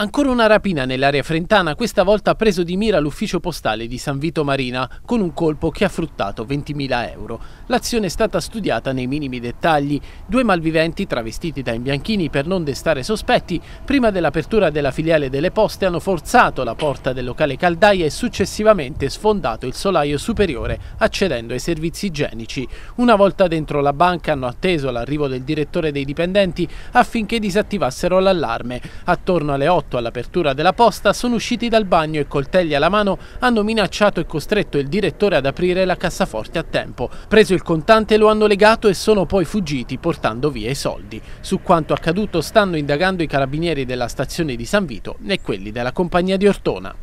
Ancora una rapina nell'area frentana, questa volta preso di mira l'ufficio postale di San Vito Marina con un colpo che ha fruttato 20.000 euro. L'azione è stata studiata nei minimi dettagli. Due malviventi travestiti da imbianchini per non destare sospetti, prima dell'apertura della filiale delle poste hanno forzato la porta del locale caldaia e successivamente sfondato il solaio superiore accedendo ai servizi igienici. Una volta dentro la banca hanno atteso l'arrivo del direttore dei dipendenti affinché disattivassero l'allarme. Attorno alle 8 fatto all'apertura della posta sono usciti dal bagno e coltelli alla mano hanno minacciato e costretto il direttore ad aprire la cassaforte a tempo. Preso il contante lo hanno legato e sono poi fuggiti portando via i soldi. Su quanto accaduto stanno indagando i carabinieri della stazione di San Vito e quelli della compagnia di Ortona.